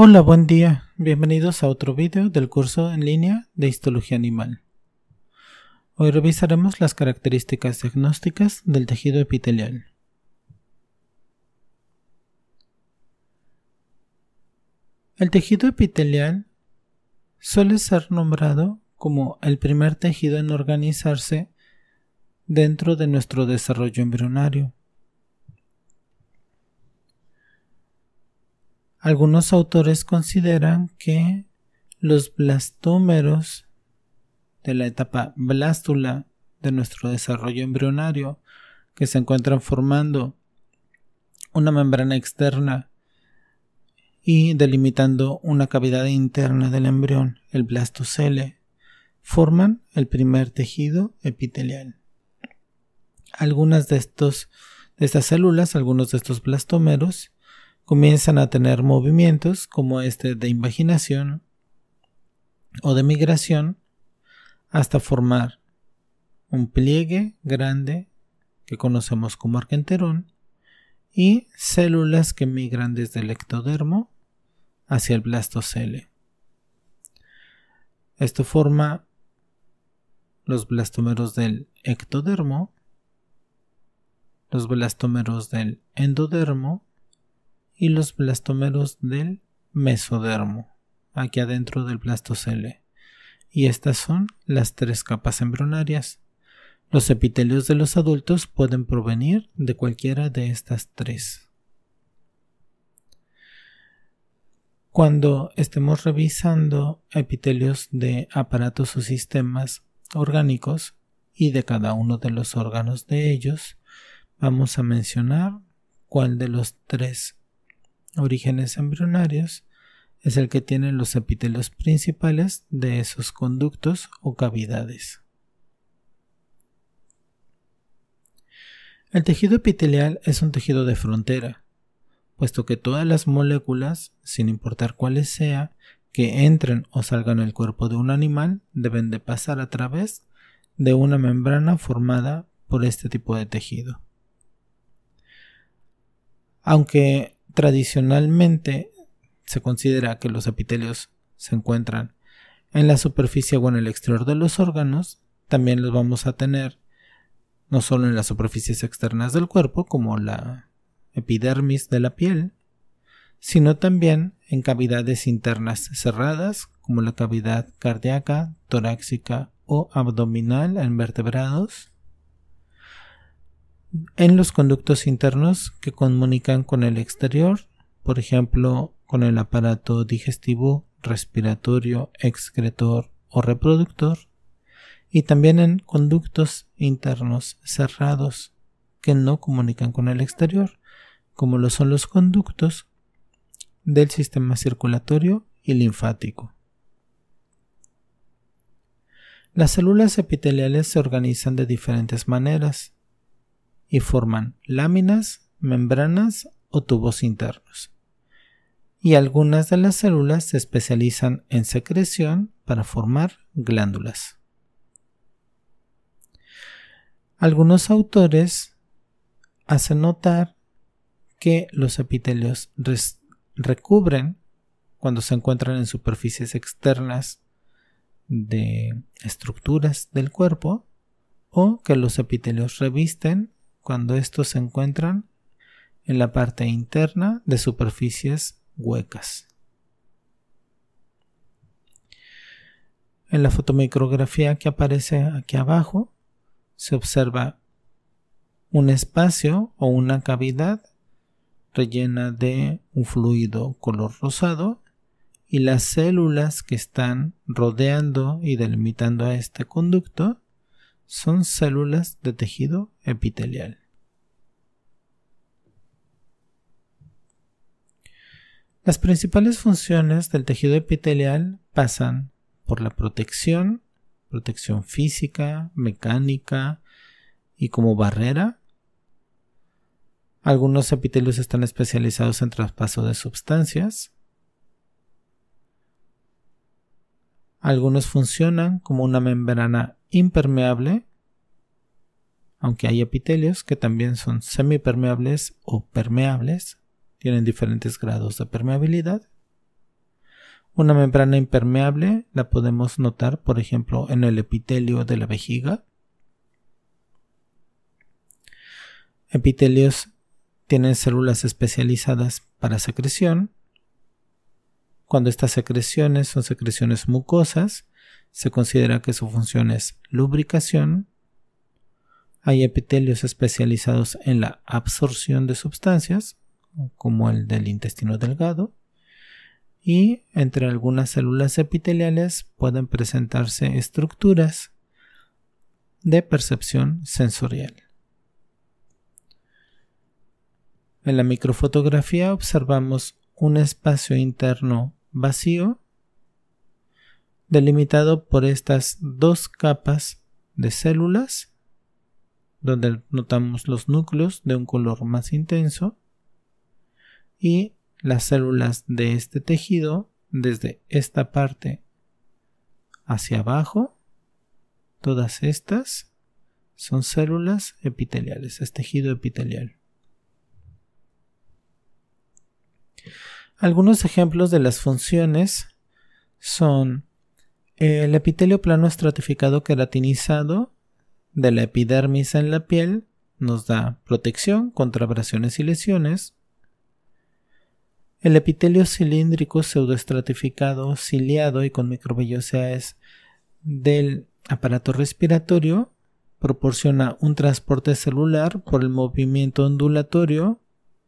Hola, buen día. Bienvenidos a otro vídeo del curso en línea de Histología Animal. Hoy revisaremos las características diagnósticas del tejido epitelial. El tejido epitelial suele ser nombrado como el primer tejido en organizarse dentro de nuestro desarrollo embrionario. Algunos autores consideran que los blastómeros de la etapa blástula de nuestro desarrollo embrionario que se encuentran formando una membrana externa y delimitando una cavidad interna del embrión, el blastocele, forman el primer tejido epitelial. Algunas de, de estas células, algunos de estos blastómeros, comienzan a tener movimientos como este de invaginación o de migración hasta formar un pliegue grande que conocemos como arquenterón y células que migran desde el ectodermo hacia el blastocele. Esto forma los blastómeros del ectodermo, los blastómeros del endodermo y los blastómeros del mesodermo, aquí adentro del blastocele. Y estas son las tres capas embrionarias. Los epitelios de los adultos pueden provenir de cualquiera de estas tres. Cuando estemos revisando epitelios de aparatos o sistemas orgánicos y de cada uno de los órganos de ellos, vamos a mencionar cuál de los tres orígenes embrionarios es el que tiene los epitelios principales de esos conductos o cavidades. El tejido epitelial es un tejido de frontera, puesto que todas las moléculas, sin importar cuáles sea, que entren o salgan del cuerpo de un animal deben de pasar a través de una membrana formada por este tipo de tejido. Aunque Tradicionalmente se considera que los epitelios se encuentran en la superficie o en el exterior de los órganos. También los vamos a tener no solo en las superficies externas del cuerpo, como la epidermis de la piel, sino también en cavidades internas cerradas, como la cavidad cardíaca, torácica o abdominal en vertebrados, en los conductos internos que comunican con el exterior, por ejemplo, con el aparato digestivo, respiratorio, excretor o reproductor, y también en conductos internos cerrados que no comunican con el exterior, como lo son los conductos del sistema circulatorio y linfático. Las células epiteliales se organizan de diferentes maneras y forman láminas, membranas o tubos internos. Y algunas de las células se especializan en secreción para formar glándulas. Algunos autores hacen notar que los epitelios recubren cuando se encuentran en superficies externas de estructuras del cuerpo o que los epitelios revisten cuando estos se encuentran en la parte interna de superficies huecas. En la fotomicrografía que aparece aquí abajo se observa un espacio o una cavidad rellena de un fluido color rosado y las células que están rodeando y delimitando a este conducto son células de tejido epitelial. Las principales funciones del tejido epitelial pasan por la protección, protección física, mecánica y como barrera. Algunos epitelios están especializados en traspaso de sustancias. Algunos funcionan como una membrana impermeable, aunque hay epitelios que también son semipermeables o permeables, tienen diferentes grados de permeabilidad. Una membrana impermeable la podemos notar, por ejemplo, en el epitelio de la vejiga. Epitelios tienen células especializadas para secreción. Cuando estas secreciones son secreciones mucosas, se considera que su función es lubricación. Hay epitelios especializados en la absorción de sustancias, como el del intestino delgado. Y entre algunas células epiteliales pueden presentarse estructuras de percepción sensorial. En la microfotografía observamos un espacio interno vacío delimitado por estas dos capas de células, donde notamos los núcleos de un color más intenso, y las células de este tejido desde esta parte hacia abajo, todas estas son células epiteliales, es tejido epitelial. Algunos ejemplos de las funciones son el epitelio plano estratificado queratinizado de la epidermis en la piel nos da protección contra abrasiones y lesiones. El epitelio cilíndrico pseudoestratificado, ciliado y con microvellosidades del aparato respiratorio proporciona un transporte celular por el movimiento ondulatorio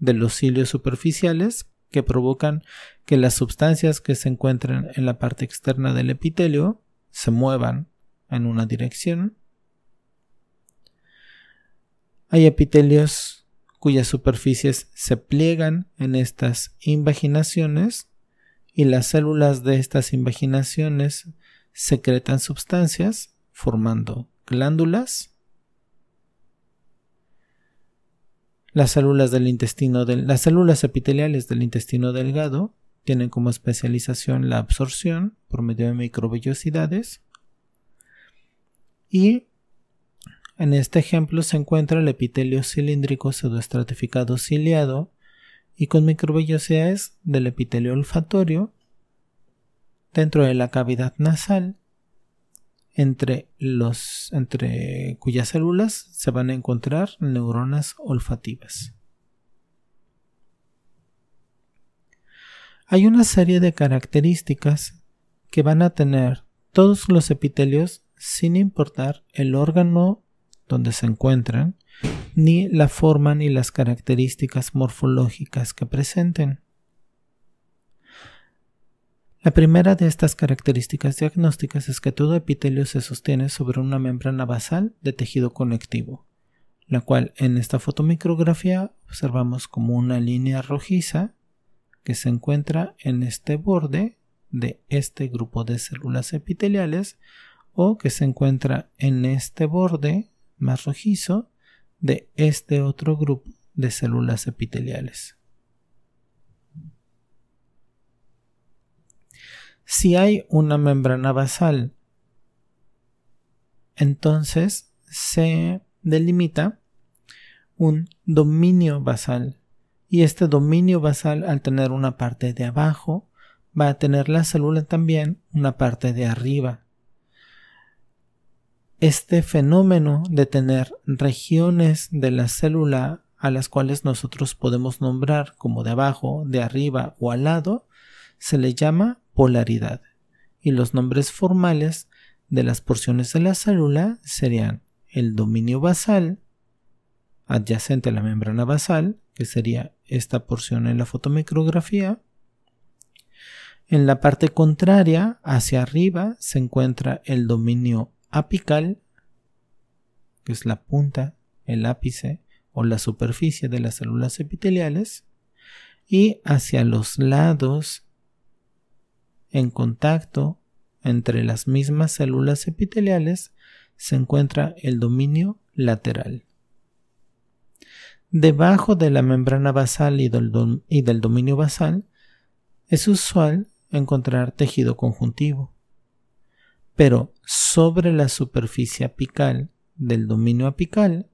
de los cilios superficiales que provocan que las sustancias que se encuentran en la parte externa del epitelio se muevan en una dirección. Hay epitelios cuyas superficies se pliegan en estas invaginaciones y las células de estas invaginaciones secretan sustancias formando glándulas Las células del intestino, las células epiteliales del intestino delgado tienen como especialización la absorción por medio de microvellosidades. Y en este ejemplo se encuentra el epitelio cilíndrico pseudoestratificado ciliado y con microvellosidades del epitelio olfatorio dentro de la cavidad nasal entre, los, entre cuyas células se van a encontrar neuronas olfativas. Hay una serie de características que van a tener todos los epitelios sin importar el órgano donde se encuentran, ni la forma ni las características morfológicas que presenten. La primera de estas características diagnósticas es que todo epitelio se sostiene sobre una membrana basal de tejido conectivo, la cual en esta fotomicrografía observamos como una línea rojiza que se encuentra en este borde de este grupo de células epiteliales o que se encuentra en este borde más rojizo de este otro grupo de células epiteliales. si hay una membrana basal, entonces se delimita un dominio basal. Y este dominio basal, al tener una parte de abajo, va a tener la célula también una parte de arriba. Este fenómeno de tener regiones de la célula a las cuales nosotros podemos nombrar como de abajo, de arriba o al lado, se le llama polaridad y los nombres formales de las porciones de la célula serían el dominio basal, adyacente a la membrana basal, que sería esta porción en la fotomicrografía. En la parte contraria, hacia arriba, se encuentra el dominio apical, que es la punta, el ápice o la superficie de las células epiteliales. Y hacia los lados en contacto entre las mismas células epiteliales se encuentra el dominio lateral. Debajo de la membrana basal y del, y del dominio basal es usual encontrar tejido conjuntivo, pero sobre la superficie apical del dominio apical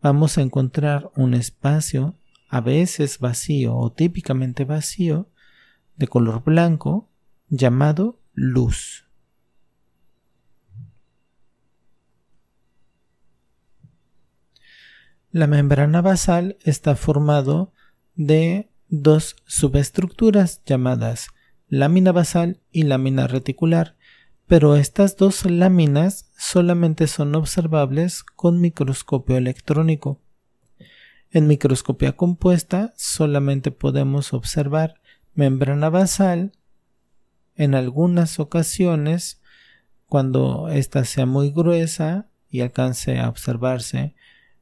vamos a encontrar un espacio a veces vacío o típicamente vacío de color blanco llamado luz. La membrana basal está formado de dos subestructuras llamadas lámina basal y lámina reticular, pero estas dos láminas solamente son observables con microscopio electrónico. En microscopía compuesta solamente podemos observar membrana basal, en algunas ocasiones, cuando ésta sea muy gruesa y alcance a observarse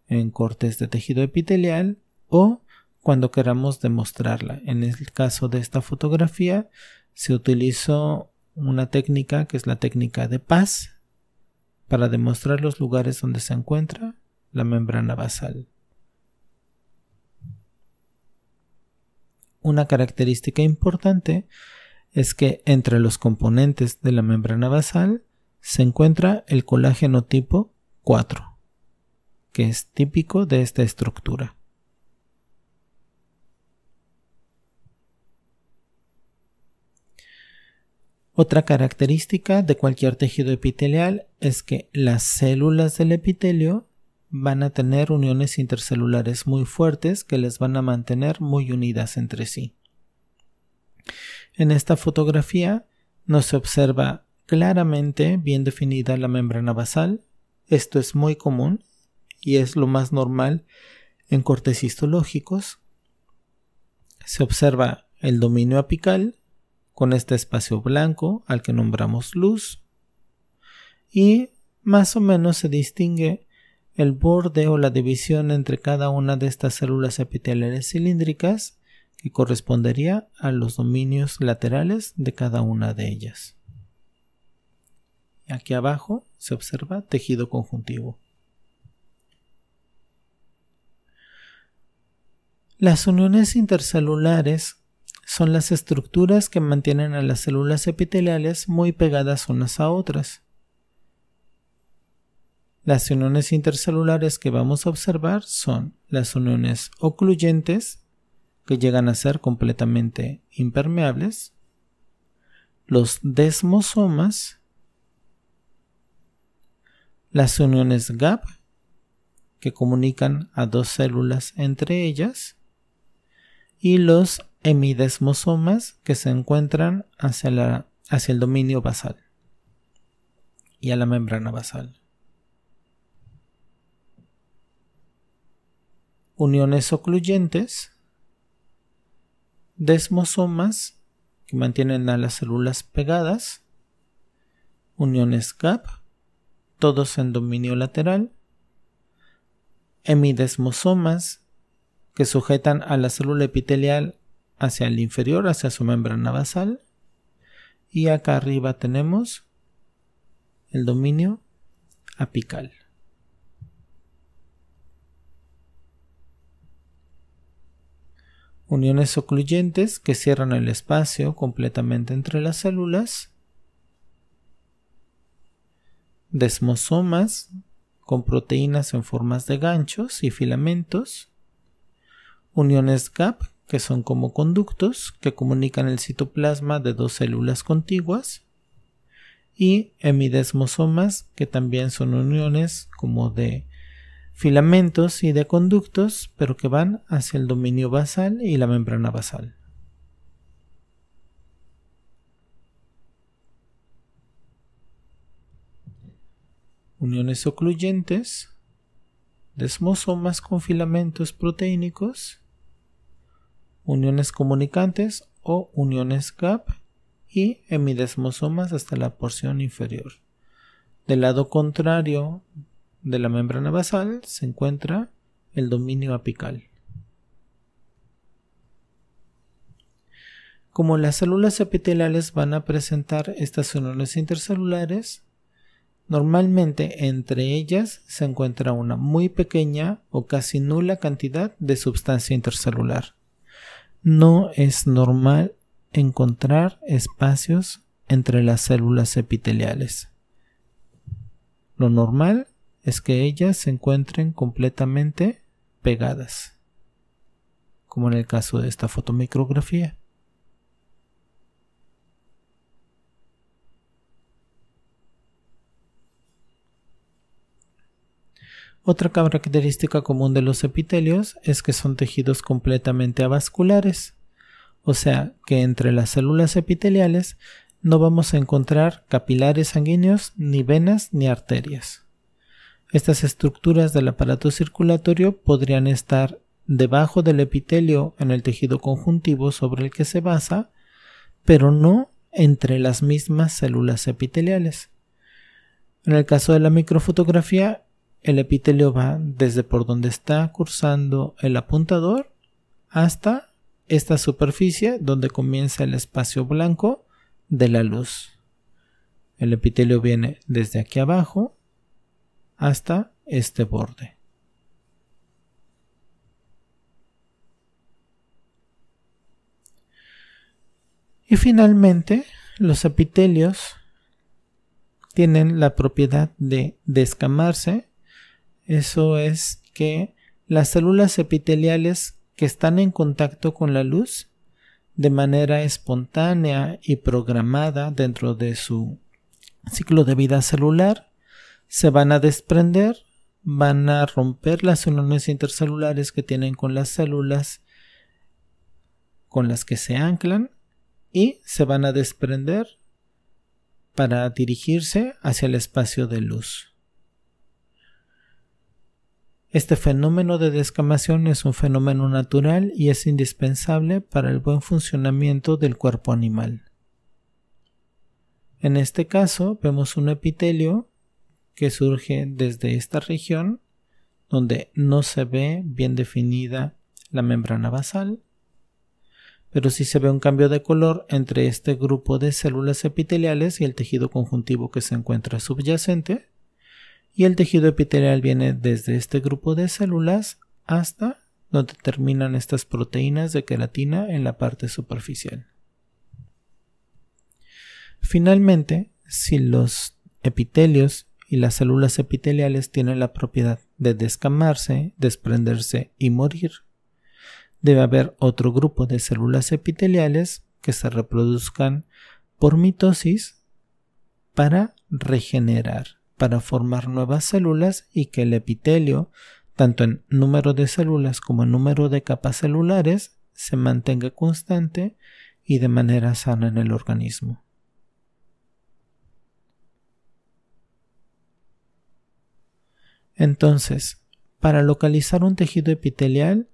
en cortes de tejido epitelial o cuando queramos demostrarla. En el caso de esta fotografía se utilizó una técnica que es la técnica de paz para demostrar los lugares donde se encuentra la membrana basal. Una característica importante es que entre los componentes de la membrana basal se encuentra el colágeno tipo 4, que es típico de esta estructura. Otra característica de cualquier tejido epitelial es que las células del epitelio van a tener uniones intercelulares muy fuertes que les van a mantener muy unidas entre sí. En esta fotografía no se observa claramente bien definida la membrana basal. Esto es muy común y es lo más normal en cortes histológicos. Se observa el dominio apical con este espacio blanco al que nombramos luz y más o menos se distingue el borde o la división entre cada una de estas células epiteliales cilíndricas que correspondería a los dominios laterales de cada una de ellas. Aquí abajo se observa tejido conjuntivo. Las uniones intercelulares son las estructuras que mantienen a las células epiteliales muy pegadas unas a otras. Las uniones intercelulares que vamos a observar son las uniones ocluyentes que llegan a ser completamente impermeables, los desmosomas, las uniones gap, que comunican a dos células entre ellas, y los hemidesmosomas, que se encuentran hacia, hacia el dominio basal y a la membrana basal. Uniones ocluyentes desmosomas que mantienen a las células pegadas, uniones gap, todos en dominio lateral, hemidesmosomas que sujetan a la célula epitelial hacia el inferior, hacia su membrana basal, y acá arriba tenemos el dominio apical. uniones ocluyentes que cierran el espacio completamente entre las células, desmosomas con proteínas en formas de ganchos y filamentos, uniones gap que son como conductos que comunican el citoplasma de dos células contiguas, y hemidesmosomas que también son uniones como de filamentos y de conductos, pero que van hacia el dominio basal y la membrana basal. Uniones ocluyentes desmosomas con filamentos proteínicos, uniones comunicantes o uniones gap y hemidesmosomas hasta la porción inferior. Del lado contrario de la membrana basal se encuentra el dominio apical. Como las células epiteliales van a presentar estas uniones intercelulares, normalmente entre ellas se encuentra una muy pequeña o casi nula cantidad de sustancia intercelular. No es normal encontrar espacios entre las células epiteliales. Lo normal es que ellas se encuentren completamente pegadas, como en el caso de esta fotomicrografía. Otra característica común de los epitelios es que son tejidos completamente avasculares, o sea que entre las células epiteliales no vamos a encontrar capilares sanguíneos, ni venas, ni arterias. Estas estructuras del aparato circulatorio podrían estar debajo del epitelio en el tejido conjuntivo sobre el que se basa, pero no entre las mismas células epiteliales. En el caso de la microfotografía, el epitelio va desde por donde está cursando el apuntador hasta esta superficie donde comienza el espacio blanco de la luz. El epitelio viene desde aquí abajo hasta este borde. Y finalmente, los epitelios tienen la propiedad de descamarse. Eso es que las células epiteliales que están en contacto con la luz de manera espontánea y programada dentro de su ciclo de vida celular se van a desprender, van a romper las uniones intercelulares que tienen con las células con las que se anclan y se van a desprender para dirigirse hacia el espacio de luz. Este fenómeno de descamación es un fenómeno natural y es indispensable para el buen funcionamiento del cuerpo animal. En este caso vemos un epitelio que surge desde esta región donde no se ve bien definida la membrana basal, pero sí se ve un cambio de color entre este grupo de células epiteliales y el tejido conjuntivo que se encuentra subyacente, y el tejido epitelial viene desde este grupo de células hasta donde terminan estas proteínas de queratina en la parte superficial. Finalmente, si los epitelios y las células epiteliales tienen la propiedad de descamarse, desprenderse y morir. Debe haber otro grupo de células epiteliales que se reproduzcan por mitosis para regenerar, para formar nuevas células y que el epitelio, tanto en número de células como en número de capas celulares, se mantenga constante y de manera sana en el organismo. Entonces, para localizar un tejido epitelial,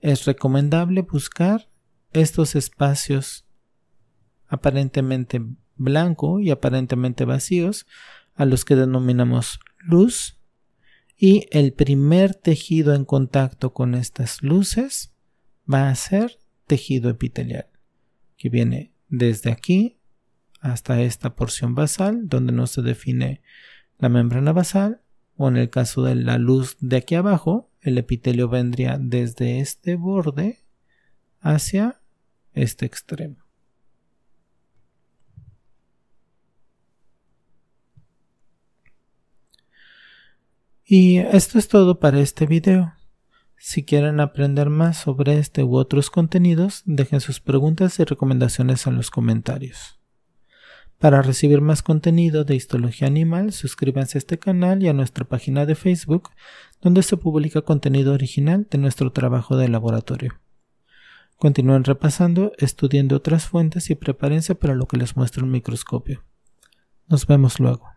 es recomendable buscar estos espacios aparentemente blanco y aparentemente vacíos, a los que denominamos luz, y el primer tejido en contacto con estas luces va a ser tejido epitelial, que viene desde aquí hasta esta porción basal, donde no se define la membrana basal, en el caso de la luz de aquí abajo, el epitelio vendría desde este borde hacia este extremo. Y esto es todo para este video. Si quieren aprender más sobre este u otros contenidos, dejen sus preguntas y recomendaciones en los comentarios. Para recibir más contenido de Histología Animal, suscríbanse a este canal y a nuestra página de Facebook, donde se publica contenido original de nuestro trabajo de laboratorio. Continúen repasando, estudiando otras fuentes y prepárense para lo que les muestra un microscopio. Nos vemos luego.